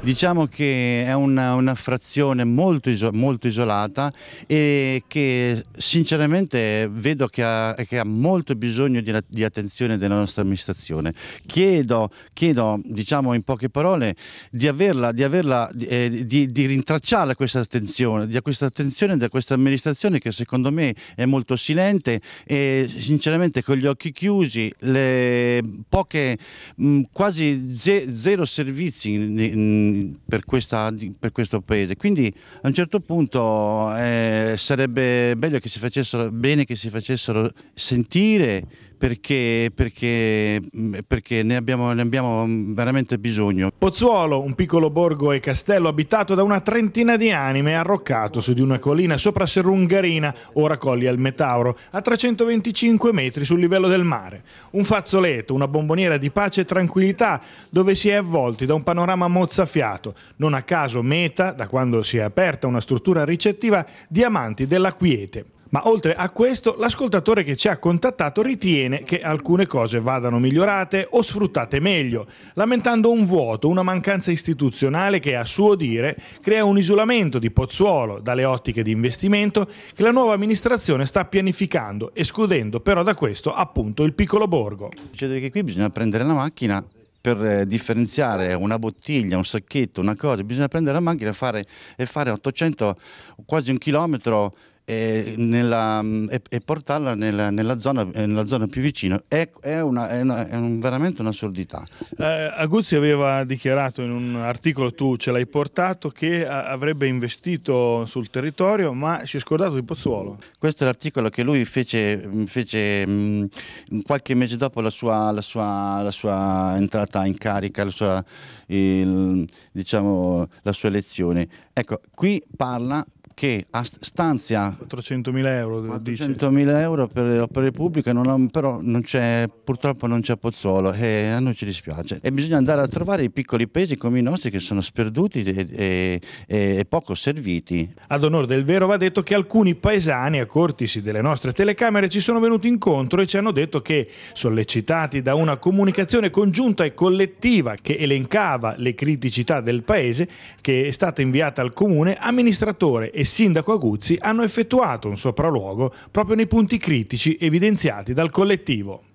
Diciamo che è una, una frazione molto, iso molto, isolata e che sinceramente vedo che ha, che ha molto bisogno di, di, attenzione della nostra amministrazione. Chiedo, chiedo diciamo in poche parole, di averla, di, averla, eh, di, di rintracciarla questa attenzione, di questa attenzione da questa amministrazione che secondo me è molto silente e sinceramente con gli occhi chiusi, le poche, mh, quasi ze zero servizi in, per, questa, per, questo paese. Quindi a un certo punto eh, sarebbe bello che si facessero, bene che si facessero sentire perché, perché, mm, perché ne, abbiamo, ne, abbiamo, mm, veramente bisogno. Pozzuolo, un piccolo borgo e castello abitato da una trentina di anime, arroccato su di una collina sopra Serrungarina, ora Colli al Metauro, a 325 metri sul livello del mare. Un fazzoletto, una bomboniera di pace e tranquillità, dove si è avvolti da un panorama mozzafiato. Non a caso meta, da quando si è aperta una struttura ricettiva, diamanti della quiete. Ma oltre a questo, l'ascoltatore che ci ha contattato ritiene che alcune cose vadano migliorate o sfruttate meglio, lamentando un vuoto, una mancanza istituzionale che a suo dire crea un isolamento di Pozzuolo dalle ottiche di investimento che la nuova amministrazione sta pianificando, escludendo però da questo appunto il piccolo borgo. Succede che qui bisogna prendere la macchina per eh, differenziare una bottiglia, un sacchetto, una cosa, bisogna prendere la macchina e fare, e fare 800, quasi un chilometro e, nella, e, e portarla nella, nella, zona, nella, zona, più vicina è, è, una, è, una, è un, veramente un'assurdità. Eh, Aguzzi aveva dichiarato in un articolo, tu ce l'hai portato, che avrebbe investito sul territorio ma si è scordato di Pozzuolo. Questo è l'articolo che lui fece, mm, fece mh, mm, qualche mese dopo la sua, la sua, la sua entrata in carica, la sua, il, diciamo, la sua elezione. Ecco, qui parla che stanzia 400.000 euro, 400.000 euro per le opere pubbliche, non ha, però non purtroppo non c'è Pozzolo e a noi ci dispiace. E bisogna andare a trovare i piccoli paesi come i nostri che sono sperduti e, e, e poco serviti. Ad onore del vero va detto che alcuni paesani accortisi delle nostre telecamere ci sono venuti incontro e ci hanno detto che, sollecitati da una comunicazione congiunta e collettiva che elencava le criticità del paese, che è stata inviata al comune, amministratore e sindaco Aguzzi hanno effettuato un sopralluogo proprio nei punti critici evidenziati dal collettivo.